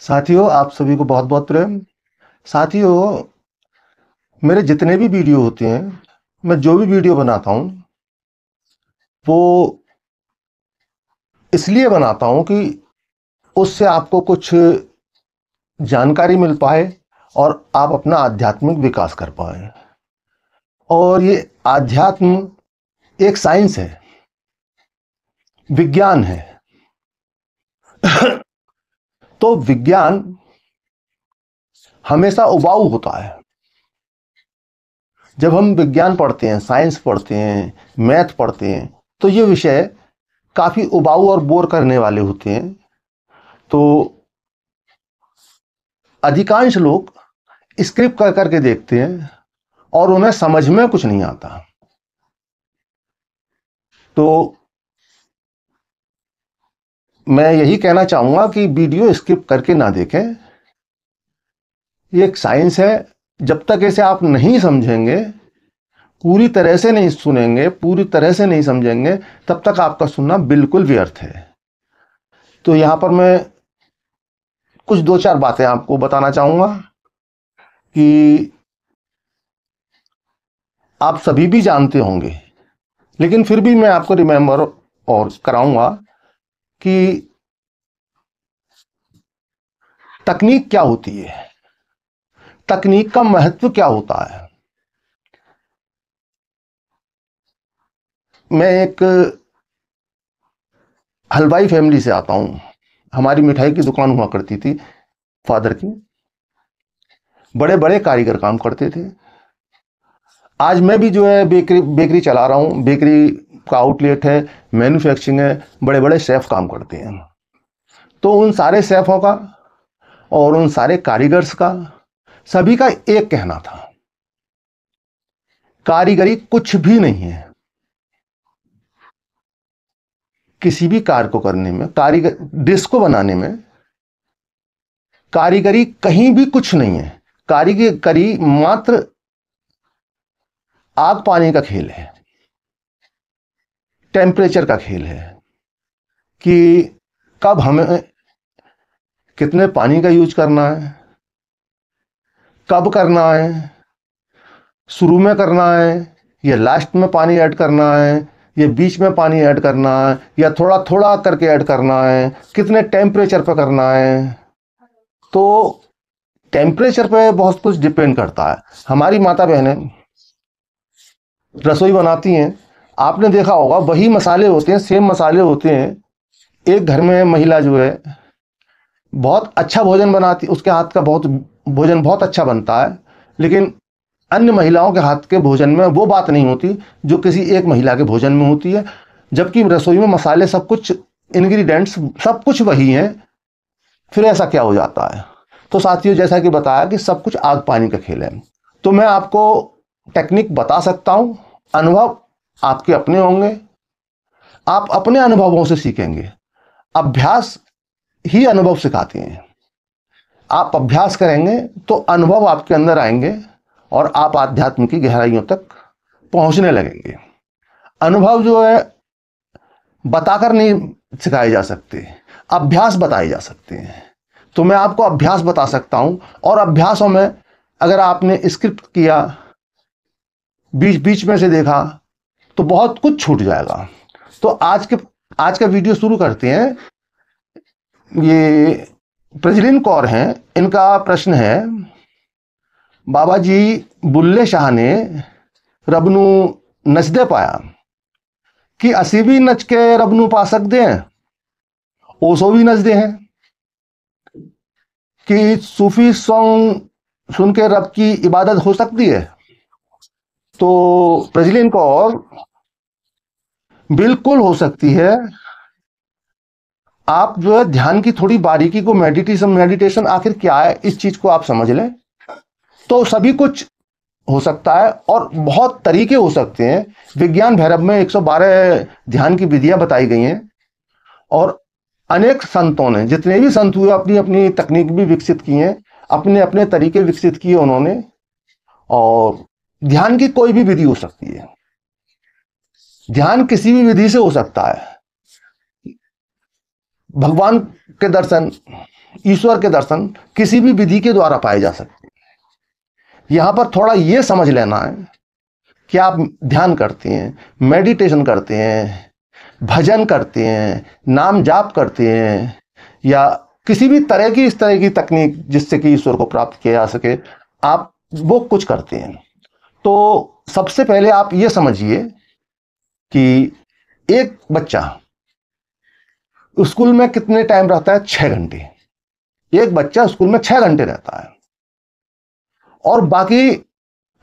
साथियों आप सभी को बहुत बहुत प्रेम साथियों मेरे जितने भी वीडियो होते हैं मैं जो भी वीडियो बनाता हूँ वो इसलिए बनाता हूँ कि उससे आपको कुछ जानकारी मिल पाए और आप अपना आध्यात्मिक विकास कर पाए और ये आध्यात्म एक साइंस है विज्ञान है तो विज्ञान हमेशा उबाऊ होता है जब हम विज्ञान पढ़ते हैं साइंस पढ़ते हैं मैथ पढ़ते हैं तो ये विषय काफ़ी उबाऊ और बोर करने वाले होते हैं तो अधिकांश लोग स्क्रिप्ट कर करके देखते हैं और उन्हें समझ में कुछ नहीं आता तो मैं यही कहना चाहूंगा कि वीडियो स्किप करके ना देखें ये एक साइंस है जब तक इसे आप नहीं समझेंगे पूरी तरह से नहीं सुनेंगे पूरी तरह से नहीं समझेंगे तब तक आपका सुनना बिल्कुल व्यर्थ है तो यहाँ पर मैं कुछ दो चार बातें आपको बताना चाहूंगा कि आप सभी भी जानते होंगे लेकिन फिर भी मैं आपको रिमेम्बर और कराऊंगा कि तकनीक क्या होती है तकनीक का महत्व क्या होता है मैं एक हलवाई फैमिली से आता हूं हमारी मिठाई की दुकान हुआ करती थी फादर की बड़े बड़े कारीगर काम करते थे आज मैं भी जो है बेकरी बेकरी चला रहा हूं बेकरी का आउटलेट है मैन्युफैक्चरिंग है बड़े बड़े शेफ काम करते हैं तो उन सारे शेफों का और उन सारे कारीगर्स का सभी का एक कहना था कारीगरी कुछ भी नहीं है किसी भी कार्य को करने में कारीगर डिश को बनाने में कारीगरी कहीं भी कुछ नहीं है कारीगरी मात्र आग पाने का खेल है टेम्परेचर का खेल है कि कब हमें कितने पानी का यूज करना है कब करना है शुरू में करना है या लास्ट में पानी ऐड करना है या बीच में पानी ऐड करना है या थोड़ा थोड़ा करके ऐड करना है कितने टेम्परेचर पर करना है तो टेम्परेचर पे बहुत कुछ डिपेंड करता है हमारी माता बहनें रसोई बनाती हैं आपने देखा होगा वही मसाले होते हैं सेम मसाले होते हैं एक घर में महिला जो है बहुत अच्छा भोजन बनाती उसके हाथ का बहुत भोजन बहुत अच्छा बनता है लेकिन अन्य महिलाओं के हाथ के भोजन में वो बात नहीं होती जो किसी एक महिला के भोजन में होती है जबकि रसोई में मसाले सब कुछ इंग्रेडिएंट्स सब कुछ वही हैं फिर ऐसा क्या हो जाता है तो साथियों जैसा कि बताया कि सब कुछ आग पानी का खेल है तो मैं आपको टेक्निक बता सकता हूँ अनुभव आपके अपने होंगे आप अपने अनुभवों से सीखेंगे अभ्यास ही अनुभव सिखाते हैं आप अभ्यास करेंगे तो अनुभव आपके अंदर आएंगे और आप आध्यात्म की गहराइयों तक पहुंचने लगेंगे अनुभव जो है बताकर नहीं सिखाए जा सकते अभ्यास बताए जा सकते हैं तो मैं आपको अभ्यास बता सकता हूं और अभ्यासों में अगर आपने स्क्रिप्ट किया बीच बीच में से देखा तो बहुत कुछ छूट जाएगा तो आज के आज का वीडियो शुरू करते हैं ये प्रजलिन कौर हैं इनका प्रश्न है बाबा जी बुल्ले शाह ने रबनू नच दे पाया कि असी भी नच के रबनू पा सकते हैं ओसो भी दे हैं कि सूफी सॉन्ग सुन के रब की इबादत हो सकती है तो प्रजलिन कौर बिल्कुल हो सकती है आप जो है ध्यान की थोड़ी बारीकी को मेडिटेशन मेडिटेशन आखिर क्या है इस चीज को आप समझ लें तो सभी कुछ हो सकता है और बहुत तरीके हो सकते हैं विज्ञान भैरव में 112 ध्यान की विधियां बताई गई हैं और अनेक संतों ने जितने भी संत हुए अपनी अपनी तकनीक भी विकसित की हैं अपने अपने तरीके विकसित किए उन्होंने और ध्यान की कोई भी विधि हो सकती है ध्यान किसी भी विधि से हो सकता है भगवान के दर्शन ईश्वर के दर्शन किसी भी विधि के द्वारा पाए जा सकते हैं यहां पर थोड़ा ये समझ लेना है कि आप ध्यान करते हैं मेडिटेशन करते हैं भजन करते हैं नाम जाप करते हैं या किसी भी तरह की इस तरह की तकनीक जिससे कि ईश्वर को प्राप्त किया जा सके आप वो कुछ करते हैं तो सबसे पहले आप ये समझिए कि एक बच्चा स्कूल में कितने टाइम रहता है छह घंटे एक बच्चा स्कूल में छह घंटे रहता है और बाकी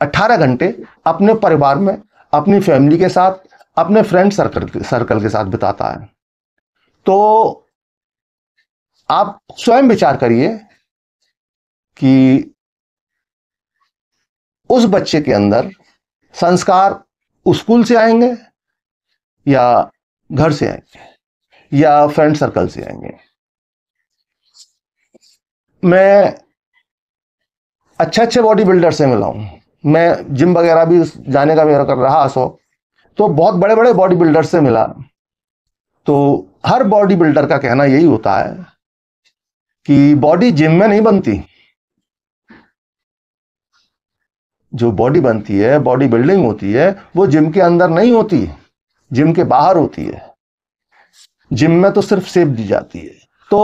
अट्ठारह घंटे अपने परिवार में अपनी फैमिली के साथ अपने फ्रेंड सर्कल सर्कल के साथ बिताता है तो आप स्वयं विचार करिए कि उस बच्चे के अंदर संस्कार स्कूल से आएंगे या घर से आएंगे या फ्रेंड सर्कल से आएंगे मैं अच्छे अच्छे बॉडी बिल्डर से मिला हूं मैं जिम वगैरह भी जाने का मेरा कर रहा सो तो बहुत बड़े बड़े बॉडी बिल्डर से मिला तो हर बॉडी बिल्डर का कहना यही होता है कि बॉडी जिम में नहीं बनती जो बॉडी बनती है बॉडी बिल्डिंग होती है वो जिम के अंदर नहीं होती है जिम के बाहर होती है जिम में तो सिर्फ सेब दी जाती है तो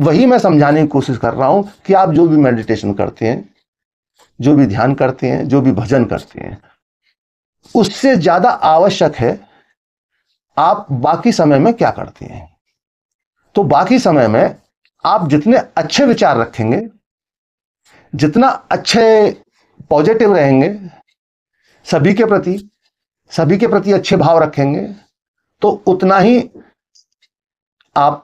वही मैं समझाने की कोशिश कर रहा हूं कि आप जो भी मेडिटेशन करते हैं जो भी ध्यान करते हैं जो भी भजन करते हैं उससे ज्यादा आवश्यक है आप बाकी समय में क्या करते हैं तो बाकी समय में आप जितने अच्छे विचार रखेंगे जितना अच्छे पॉजिटिव रहेंगे सभी के प्रति सभी के प्रति अच्छे भाव रखेंगे तो उतना ही आप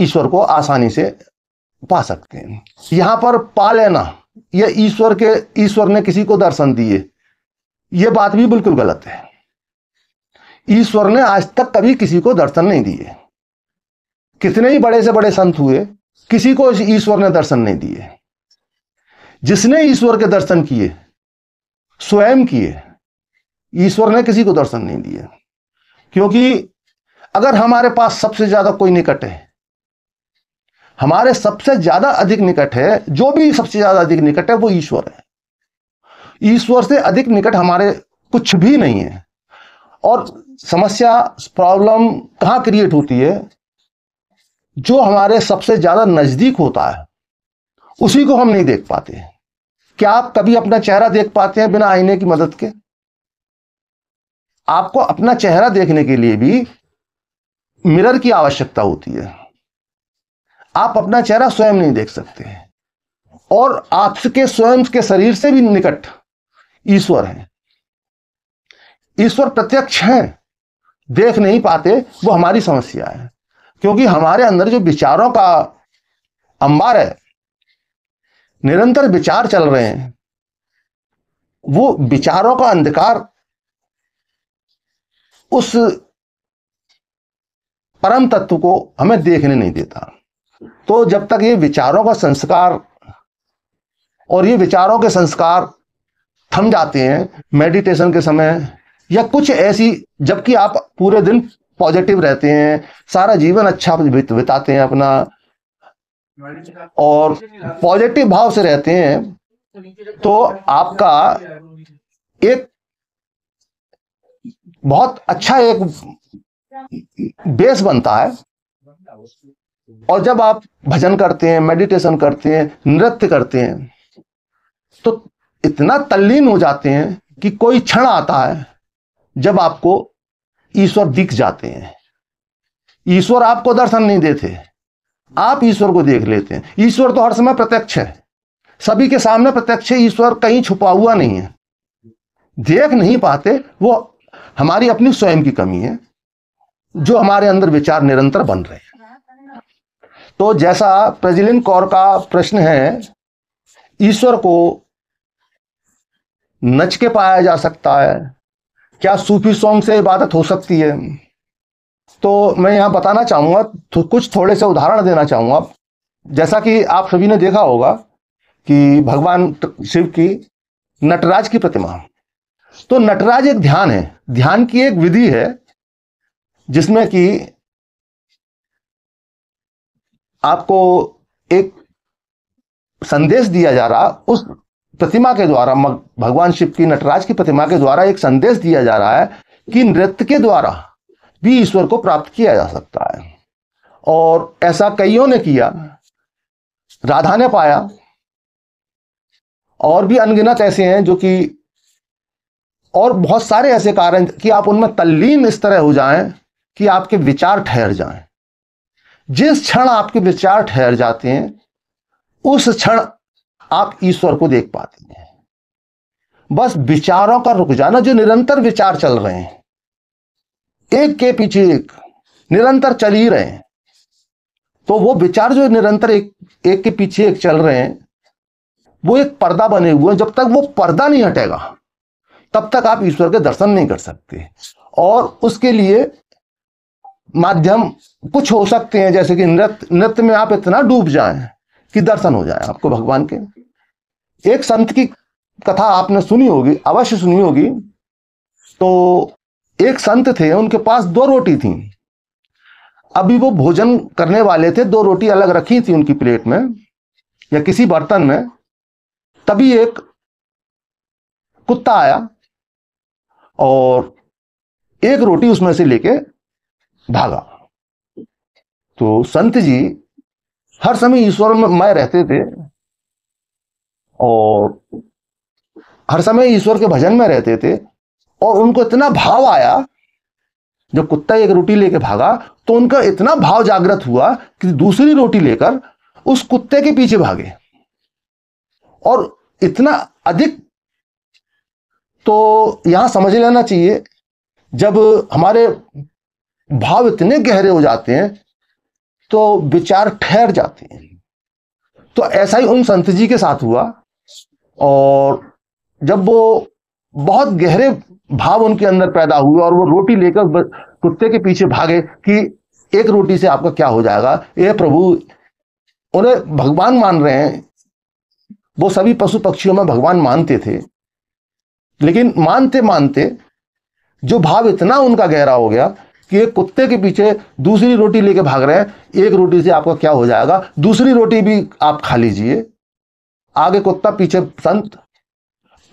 ईश्वर को आसानी से पा सकते हैं यहां पर पा लेना यह ईश्वर के ईश्वर ने किसी को दर्शन दिए यह बात भी बिल्कुल गलत है ईश्वर ने आज तक कभी किसी को दर्शन नहीं दिए कितने ही बड़े से बड़े संत हुए किसी को ईश्वर ने दर्शन नहीं दिए जिसने ईश्वर के दर्शन किए स्वयं किए ईश्वर ने किसी को दर्शन नहीं दिया क्योंकि अगर हमारे पास सबसे ज्यादा कोई निकट है हमारे सबसे ज्यादा अधिक निकट है जो भी सबसे ज्यादा अधिक निकट है वो ईश्वर है ईश्वर से अधिक निकट हमारे कुछ भी नहीं है और समस्या प्रॉब्लम कहाँ क्रिएट होती है जो हमारे सबसे ज्यादा नजदीक होता है उसी को हम नहीं देख पाते क्या आप कभी अपना चेहरा देख पाते हैं बिना आईने की मदद के आपको अपना चेहरा देखने के लिए भी मिरर की आवश्यकता होती है आप अपना चेहरा स्वयं नहीं देख सकते और आपके स्वयं के शरीर से भी निकट ईश्वर है ईश्वर प्रत्यक्ष है देख नहीं पाते वो हमारी समस्या है क्योंकि हमारे अंदर जो विचारों का अंबार है निरंतर विचार चल रहे हैं वो विचारों का अंधकार उस परम तत्व को हमें देखने नहीं देता तो जब तक ये विचारों का संस्कार और ये विचारों के संस्कार थम जाते हैं मेडिटेशन के समय या कुछ ऐसी जबकि आप पूरे दिन पॉजिटिव रहते हैं सारा जीवन अच्छा बिताते हैं अपना और पॉजिटिव भाव से रहते हैं तो आपका एक बहुत अच्छा एक बेस बनता है और जब आप भजन करते हैं मेडिटेशन करते हैं नृत्य करते हैं तो इतना तल्लीन हो जाते हैं कि कोई क्षण आता है जब आपको ईश्वर दिख जाते हैं ईश्वर आपको दर्शन नहीं देते आप ईश्वर को देख लेते हैं ईश्वर तो हर समय प्रत्यक्ष है सभी के सामने प्रत्यक्ष ईश्वर कहीं छुपा हुआ नहीं है देख नहीं पाते वो हमारी अपनी स्वयं की कमी है जो हमारे अंदर विचार निरंतर बन रहे हैं तो जैसा प्रजिलिन कौर का प्रश्न है ईश्वर को नच के पाया जा सकता है क्या सूफी सॉन्ग से इबादत हो सकती है तो मैं यहां बताना चाहूंगा तो कुछ थोड़े से उदाहरण देना चाहूंगा जैसा कि आप सभी ने देखा होगा कि भगवान शिव की नटराज की प्रतिमा तो नटराज एक ध्यान है ध्यान की एक विधि है जिसमें कि आपको एक संदेश दिया जा रहा उस प्रतिमा के द्वारा भगवान शिव की नटराज की प्रतिमा के द्वारा एक संदेश दिया जा रहा है कि नृत्य के द्वारा भी ईश्वर को प्राप्त किया जा सकता है और ऐसा कईयों ने किया राधा ने पाया और भी अनगिनत ऐसे हैं जो कि और बहुत सारे ऐसे कारण कि आप उनमें तल्लीन इस तरह हो जाएं कि आपके विचार ठहर जाएं जिस क्षण आपके विचार ठहर जाते हैं उस क्षण आप ईश्वर को देख पाते हैं बस विचारों का रुक जाना जो निरंतर विचार चल रहे हैं एक के पीछे एक निरंतर चल ही रहे हैं तो वो विचार जो निरंतर एक एक के पीछे एक चल रहे हैं वो एक पर्दा बने हुए हैं जब तक वो पर्दा नहीं हटेगा तब तक आप ईश्वर के दर्शन नहीं कर सकते और उसके लिए माध्यम कुछ हो सकते हैं जैसे कि नृत्य नृत्य में आप इतना डूब जाएं कि दर्शन हो जाए आपको भगवान के एक संत की कथा आपने सुनी होगी अवश्य सुनी होगी तो एक संत थे उनके पास दो रोटी थी अभी वो भोजन करने वाले थे दो रोटी अलग रखी थी उनकी प्लेट में या किसी बर्तन में तभी एक कुत्ता आया और एक रोटी उसमें से लेके भागा तो संत जी हर समय ईश्वर में मैं रहते थे और हर समय ईश्वर के भजन में रहते थे और उनको इतना भाव आया जब कुत्ता एक रोटी लेके भागा तो उनका इतना भाव जागृत हुआ कि दूसरी रोटी लेकर उस कुत्ते के पीछे भागे और इतना अधिक तो यहां समझ लेना चाहिए जब हमारे भाव इतने गहरे हो जाते हैं तो विचार ठहर जाते हैं तो ऐसा ही उन संत जी के साथ हुआ और जब वो बहुत गहरे भाव उनके अंदर पैदा हुए और वो रोटी लेकर कुत्ते के पीछे भागे कि एक रोटी से आपका क्या हो जाएगा ये प्रभु उन्हें भगवान मान रहे हैं वो सभी पशु पक्षियों में भगवान मानते थे लेकिन मानते मानते जो भाव इतना उनका गहरा हो गया कि एक कुत्ते के पीछे दूसरी रोटी लेके भाग रहे हैं एक रोटी से आपका क्या हो जाएगा दूसरी रोटी भी आप खा लीजिए आगे कुत्ता पीछे संत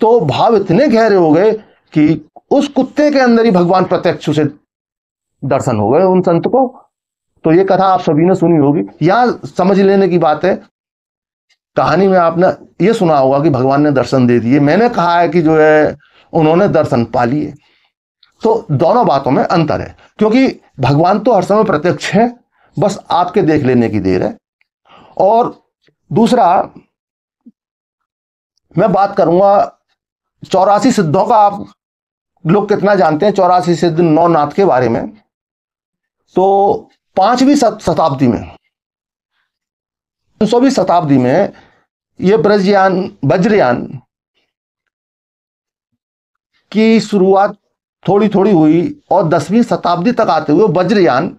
तो भाव इतने गहरे हो गए कि उस कुत्ते के अंदर ही भगवान प्रत्यक्ष से दर्शन हो गए उन संत को तो ये कथा आप सभी ने सुनी होगी यहां समझ लेने की बात है कहानी में आपने ये सुना होगा कि भगवान ने दर्शन दे दिए मैंने कहा है कि जो है उन्होंने दर्शन पा लिए तो दोनों बातों में अंतर है क्योंकि भगवान तो हर समय प्रत्यक्ष है बस आपके देख लेने की देर है और दूसरा मैं बात करूंगा चौरासी सिद्धों का आप लोग कितना जानते हैं चौरासी सिद्ध नौ नाथ के बारे में तो पांचवी शताब्दी में सौवीं शताब्दी में ये ब्रजयान बज्रयान की शुरुआत थोड़ी थोड़ी हुई और दसवीं शताब्दी तक आते हुए बज्रयान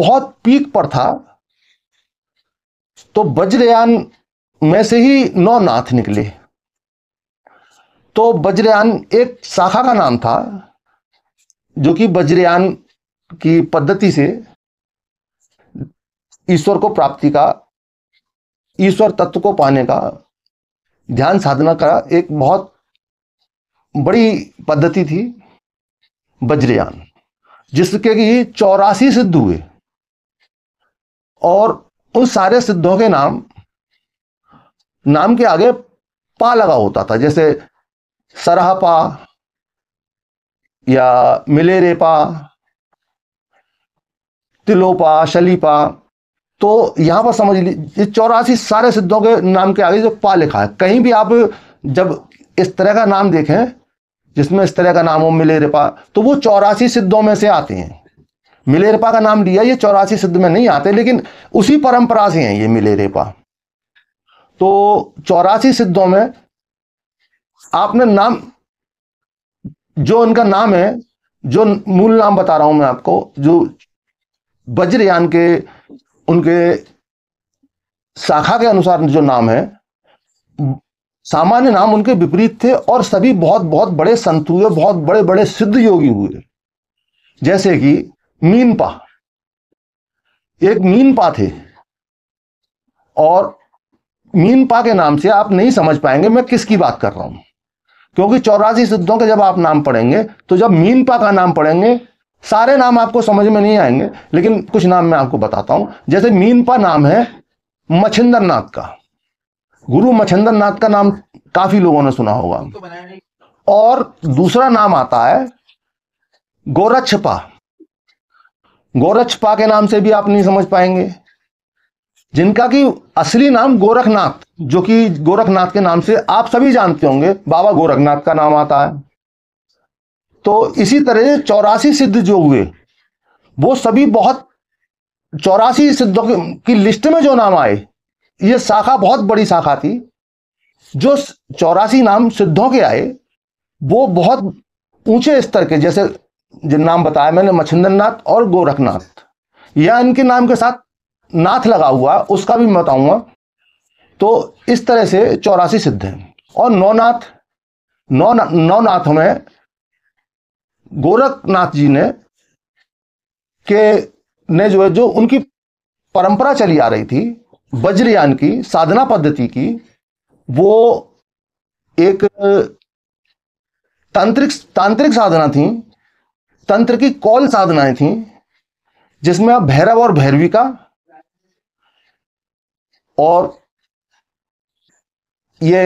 बहुत पीक पर था तो बज्रयान में से ही नौ नाथ निकले तो बज्रयान एक शाखा का नाम था जो कि बज्रयान की पद्धति से ईश्वर को प्राप्ति का ईश्वर तत्व को पाने का ध्यान साधना का एक बहुत बड़ी पद्धति थी वज्रयान जिसके कि चौरासी सिद्ध हुए और उन सारे सिद्धों के नाम नाम के आगे पा लगा होता था जैसे सरहपा या मिलेरेपा तिलोपा शलीपा तो यहाँ पर समझ लीजिए चौरासी सारे सिद्धों के नाम के आगे जो पा लिखा है कहीं भी आप जब इस तरह का नाम देखें जिसमें इस तरह का नाम हो मिले रिपा तो वो चौरासी सिद्धों में से आते हैं मिले रिपा का नाम लिया ये चौरासी सिद्ध में नहीं आते लेकिन उसी परंपरा से हैं ये मिले रेपा तो चौरासी सिद्धों में आपने नाम जो उनका नाम है जो मूल नाम बता रहा हूं मैं आपको जो वज्रयान के उनके शाखा के अनुसार जो नाम है सामान्य नाम उनके विपरीत थे और सभी बहुत बहुत बड़े संत हुए बहुत बड़े बड़े सिद्ध योगी हुए जैसे कि मीनपा एक मीनपा थे और मीनपा के नाम से आप नहीं समझ पाएंगे मैं किसकी बात कर रहा हूं क्योंकि चौरासी सिद्धों के जब आप नाम पढ़ेंगे तो जब मीनपा का नाम पढ़ेंगे सारे नाम आपको समझ में नहीं आएंगे लेकिन कुछ नाम मैं आपको बताता हूं जैसे मीनपा नाम है मच्छिंदर नाथ का गुरु मच्छिंदर नाथ का नाम काफी लोगों ने सुना होगा और दूसरा नाम आता है गोरक्षपा गोरक्षपा के नाम से भी आप नहीं समझ पाएंगे जिनका कि असली नाम गोरखनाथ जो कि गोरखनाथ के नाम से आप सभी जानते होंगे बाबा गोरखनाथ का नाम आता है तो इसी तरह से चौरासी सिद्ध जो हुए वो सभी बहुत चौरासी सिद्धों की लिस्ट में जो नाम आए ये शाखा बहुत बड़ी शाखा थी जो चौरासी नाम सिद्धों के आए वो बहुत ऊंचे स्तर के जैसे जिन नाम बताया मैंने मच्छिंद्र नाथ और गोरखनाथ या इनके नाम के साथ नाथ लगा हुआ उसका भी मैं बताऊंगा तो इस तरह से चौरासी सिद्ध हैं और नौनाथ नौ नौनाथों में गोरखनाथ जी ने के ने जो है जो उनकी परंपरा चली आ रही थी वज्रयान की साधना पद्धति की वो एक तांत्रिक तांत्रिक साधना थी तंत्र की कौल साधनाएं थी जिसमें आप भैरव और भैरवी का और ये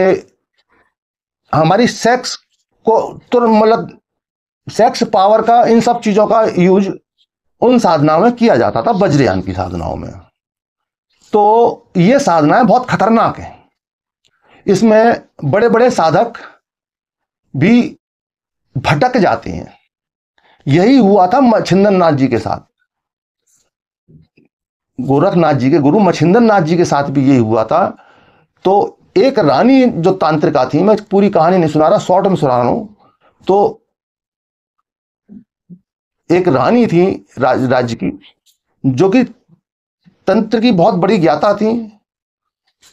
हमारी सेक्स को तुरंत मतलब सेक्स पावर का इन सब चीजों का यूज उन साधनाओं में किया जाता था वज्रयान की साधनाओं में तो ये साधनाएं बहुत खतरनाक हैं इसमें बड़े बड़े साधक भी भटक जाते हैं यही हुआ था मच्छिंदन नाथ जी के साथ गोरखनाथ जी के गुरु मच्छिंदन नाथ जी के साथ भी यही हुआ था तो एक रानी जो तांत्रिका थी मैं पूरी कहानी नहीं सुना रहा शॉर्ट में सुना रहा हूं तो एक रानी थी राज, राज्य की जो कि तंत्र की बहुत बड़ी ज्ञाता थी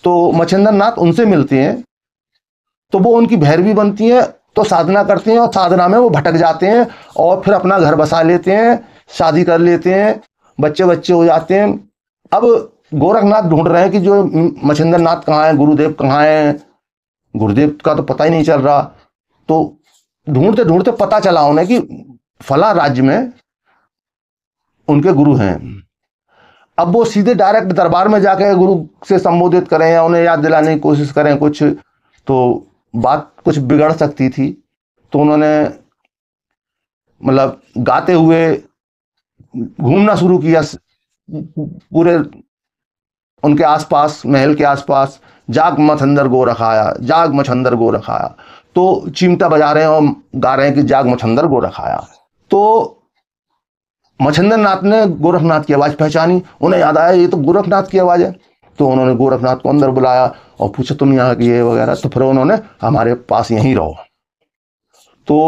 तो मच्छिंदर नाथ उनसे मिलते हैं तो वो उनकी भैरवी बनती हैं तो साधना करते हैं और साधना में वो भटक जाते हैं और फिर अपना घर बसा लेते हैं शादी कर लेते हैं बच्चे बच्चे हो जाते हैं अब गोरखनाथ ढूंढ रहे हैं कि जो मच्छेंद्र नाथ कहाँ हैं गुरुदेव कहाँ हैं गुरुदेव का तो पता ही नहीं चल रहा तो ढूंढते ढूंढते पता चला उन्हें कि फला राज्य में उनके गुरु हैं अब वो सीधे डायरेक्ट दरबार में जाकर गुरु से संबोधित करें या उन्हें याद दिलाने की कोशिश करें कुछ तो बात कुछ बिगड़ सकती थी तो उन्होंने मतलब गाते हुए घूमना शुरू किया पूरे उनके आसपास महल के आसपास जाग मछंदर गो रखाया जाग मछंदर गो रखाया तो चिमटा बजा रहे हैं और गा रहे हैं कि जाग मछंदर गो रखाया तो मच्छिंदर नाथ ने गोरखनाथ की आवाज़ पहचानी उन्हें याद आया ये तो गोरखनाथ की आवाज़ है तो उन्होंने गोरखनाथ को अंदर बुलाया और पूछा तुम यहाँ ये वगैरह तो फिर उन्होंने हमारे पास यहीं रहो तो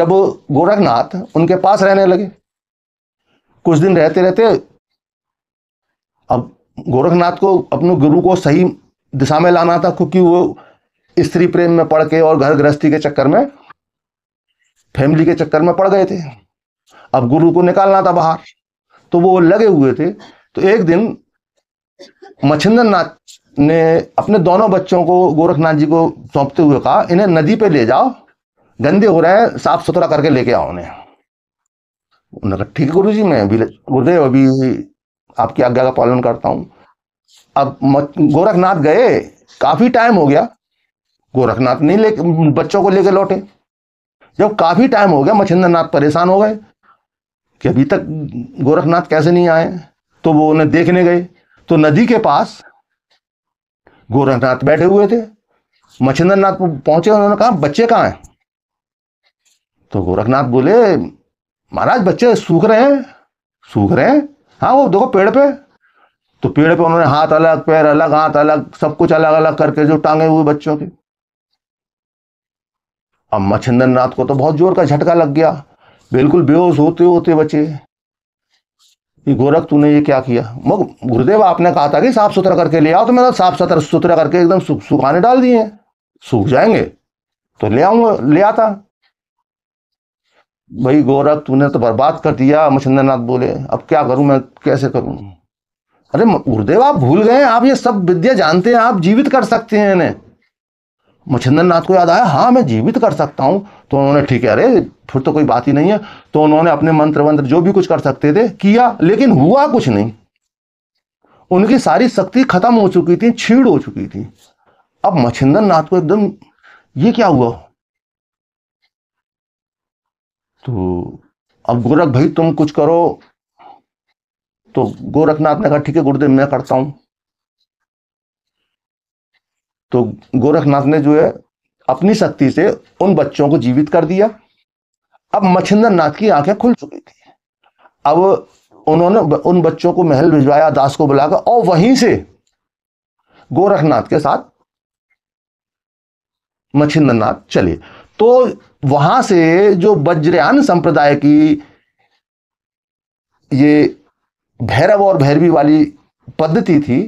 जब गोरखनाथ उनके पास रहने लगे कुछ दिन रहते रहते अब गोरखनाथ को अपने गुरु को सही दिशा में लाना था क्योंकि वो स्त्री प्रेम में पड़ के और घर गृहस्थी के चक्कर में फैमिली के चक्कर में पड़ गए थे अब गुरु को निकालना था बाहर तो वो लगे हुए थे तो एक दिन मच्छिंदर नाथ ने अपने दोनों बच्चों को गोरखनाथ जी को सौंपते हुए कहा इन्हें नदी पे ले जाओ गंदे हो रहे हैं साफ सुथरा करके लेके आओ उन्हें उन्होंने कहा ठीक है गुरु जी मैं अभी गुरुदेव अभी आपकी आज्ञा का पालन करता हूँ अब गोरखनाथ गए काफ़ी टाइम हो गया गोरखनाथ नहीं ले बच्चों को लेके लौटे जब काफ़ी टाइम हो गया मच्छिंद्र नाथ परेशान हो गए कि अभी तक गोरखनाथ कैसे नहीं आए तो वो उन्हें देखने गए तो नदी के पास गोरखनाथ बैठे हुए थे मच्छिंद्र नाथ पहुंचे उन्होंने कहा बच्चे कहाँ हैं तो गोरखनाथ बोले महाराज बच्चे सूख रहे हैं सूख रहे हैं हाँ वो देखो पेड़ पे तो पेड़ पे उन्होंने हाथ अलग पैर अलग हाथ अलग सब कुछ अलग अलग करके जो टांगे हुए बच्चों के अब छंदन नाथ को तो बहुत जोर का झटका लग गया बिल्कुल बेहोश होते होते बचे कि गोरख तूने ये क्या किया मगर गुरुदेव आपने कहा था कि साफ सुथरा करके ले आओ तो मैंने साफ सुथरा सुथरा करके एकदम सुखाने डाल दिए सूख जाएंगे तो ले आऊंगा ले आता भाई गोरख तूने तो बर्बाद कर दिया मच्छंद्र नाथ बोले अब क्या करूं मैं कैसे करूं अरे गुरुदेव आप भूल गए आप ये सब विद्या जानते हैं आप जीवित कर सकते हैं इन्हें मच्छिंदर नाथ को याद आया हाँ मैं जीवित कर सकता हूँ तो उन्होंने ठीक है अरे फिर तो कोई बात ही नहीं है तो उन्होंने अपने मंत्र वंत्र जो भी कुछ कर सकते थे किया लेकिन हुआ कुछ नहीं उनकी सारी शक्ति खत्म हो चुकी थी छीड़ हो चुकी थी अब मच्छिंदर नाथ को एकदम ये क्या हुआ तो अब गोरख भाई तुम कुछ करो तो गोरखनाथ ने कहा ठीक है गुरुदेव मैं करता हूं तो गोरखनाथ ने जो है अपनी शक्ति से उन बच्चों को जीवित कर दिया अब मच्छिंद्र नाथ की आंखें खुल चुकी थी अब उन्होंने उन बच्चों को महल भिजवाया दास को बुलाकर और वहीं से गोरखनाथ के साथ मच्छिंद्र नाथ चले तो वहां से जो वज्रयान संप्रदाय की ये भैरव और भैरवी वाली पद्धति थी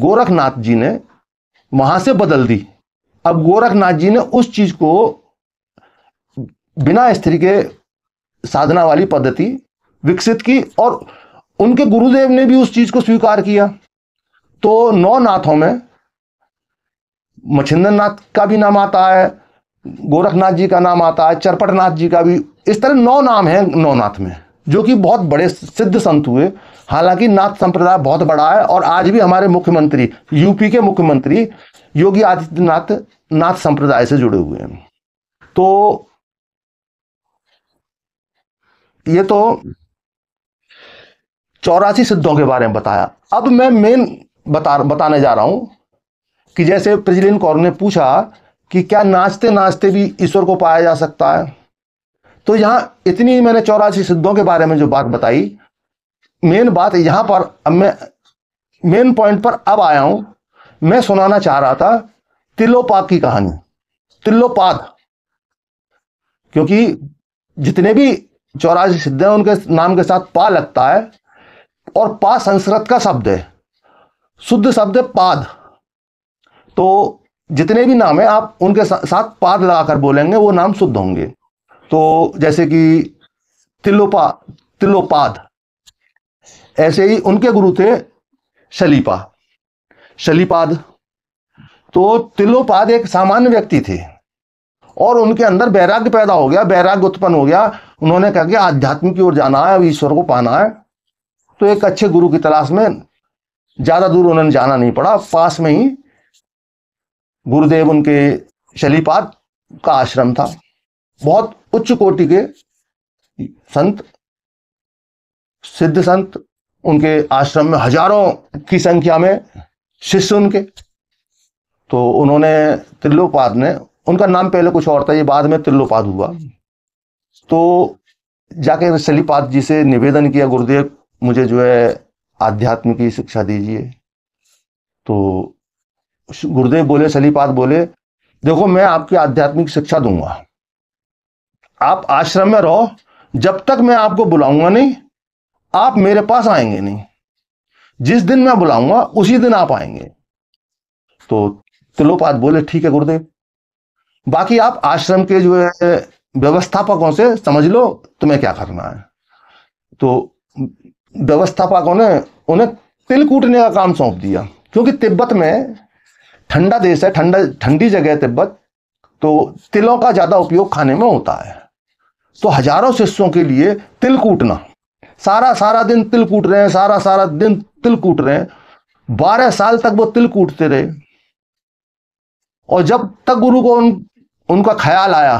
गोरखनाथ जी ने वहां से बदल दी अब गोरखनाथ जी ने उस चीज़ को बिना स्त्री के साधना वाली पद्धति विकसित की और उनके गुरुदेव ने भी उस चीज़ को स्वीकार किया तो नौ नाथों में मच्छिंदन नाथ का भी नाम आता है गोरखनाथ जी का नाम आता है चरपटनाथ जी का भी इस तरह नौ नाम है नौनाथ में जो कि बहुत बड़े सिद्ध संत हुए हालांकि नाथ संप्रदाय बहुत बड़ा है और आज भी हमारे मुख्यमंत्री यूपी के मुख्यमंत्री योगी आदित्यनाथ नाथ संप्रदाय से जुड़े हुए हैं तो ये तो चौरासी सिद्धों के बारे में बताया अब मैं मेन बता बताने जा रहा हूं कि जैसे प्रजलिन कौर ने पूछा कि क्या नाचते नाचते भी ईश्वर को पाया जा सकता है तो यहां इतनी मैंने चौरासी सिद्धों के बारे में जो बात बताई मेन बात यहां पर अब मैं मेन पॉइंट पर अब आया हूं मैं सुनाना चाह रहा था तिल्लोपाद की कहानी तिल्लोपाद क्योंकि जितने भी चौरासी सिद्ध हैं उनके नाम के साथ पा लगता है और पा संस्कृत का शब्द है शुद्ध शब्द है पाद तो जितने भी नाम है आप उनके साथ पाद लगाकर बोलेंगे वो नाम शुद्ध होंगे तो जैसे कि तिलोपा तिलोपाद ऐसे ही उनके गुरु थे शलीपा शलीपाद तो तिलोपाद एक सामान्य व्यक्ति थे और उनके अंदर वैराग्य पैदा हो गया वैराग्य उत्पन्न हो गया उन्होंने कहा कि आध्यात्म की ओर जाना है अब ईश्वर को पाना है तो एक अच्छे गुरु की तलाश में ज्यादा दूर उन्होंने जाना नहीं पड़ा पास में ही गुरुदेव उनके शलीपाद का आश्रम था बहुत उच्च कोटि के संत सिद्ध संत उनके आश्रम में हजारों की संख्या में शिष्य उनके तो उन्होंने त्रिलोपाद ने उनका नाम पहले कुछ और था ये बाद में त्रिलोपाद हुआ तो जाके शलीपाद जी से निवेदन किया गुरुदेव मुझे जो है आध्यात्म की शिक्षा दीजिए तो गुरुदेव बोले शलीपाद बोले देखो मैं आपकी आध्यात्मिक शिक्षा दूंगा आप आश्रम में रहो जब तक मैं आपको बुलाऊंगा नहीं आप मेरे पास आएंगे नहीं जिस दिन मैं बुलाऊंगा उसी दिन आप आएंगे तो तिलोपात बोले ठीक है गुरुदेव बाकी आप आश्रम के जो है व्यवस्थापकों से समझ लो तुम्हें क्या करना है तो व्यवस्थापकों ने उन्हें तिल कूटने का काम सौंप दिया क्योंकि तिब्बत में ठंडा देश है ठंडा ठंडी जगह है तिब्बत तो तिलों का ज़्यादा उपयोग खाने में होता है तो हजारों शिष्यों के लिए तिल कूटना सारा सारा दिन तिल कूट रहे हैं सारा सारा दिन तिल कूट रहे हैं बारह साल तक वो तिल कूटते रहे और जब तक गुरु को उन, उनका ख्याल आया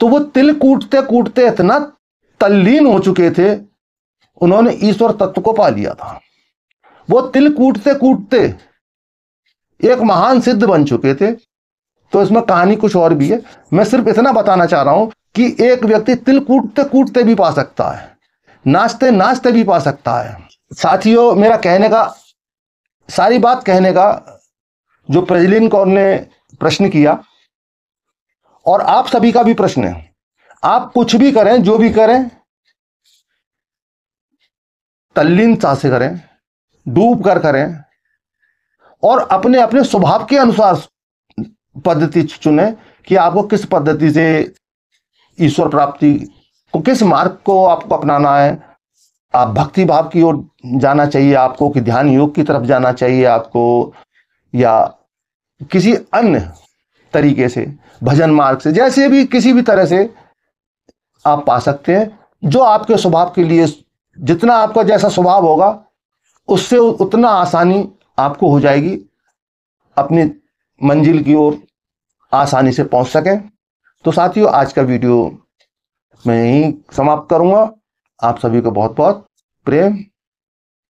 तो वो तिल कूटते कूटते इतना तल्लीन हो चुके थे उन्होंने ईश्वर तत्व को पा लिया था वो तिल कूटते कूटते एक महान सिद्ध बन चुके थे तो इसमें कहानी कुछ और भी है मैं सिर्फ इतना बताना चाह रहा हूं कि एक व्यक्ति तिल कूटते कूटते भी पा सकता है नाचते नाचते भी पा सकता है साथियों मेरा कहने का सारी बात कहने का जो प्रजलिन कौर ने प्रश्न किया और आप सभी का भी प्रश्न है आप कुछ भी करें जो भी करें तल्लीन सा से करें डूब कर करें और अपने अपने स्वभाव के अनुसार पद्धति चुने कि आपको किस पद्धति से ईश्वर प्राप्ति को किस मार्ग को आपको अपनाना है आप भक्ति भाव की ओर जाना चाहिए आपको कि ध्यान योग की तरफ जाना चाहिए आपको या किसी अन्य तरीके से भजन मार्ग से जैसे भी किसी भी तरह से आप पा सकते हैं जो आपके स्वभाव के लिए जितना आपका जैसा स्वभाव होगा उससे उतना आसानी आपको हो जाएगी अपनी मंजिल की ओर आसानी से पहुंच सकें तो साथियों आज का वीडियो मैं यहीं समाप्त करूंगा आप सभी को बहुत बहुत प्रेम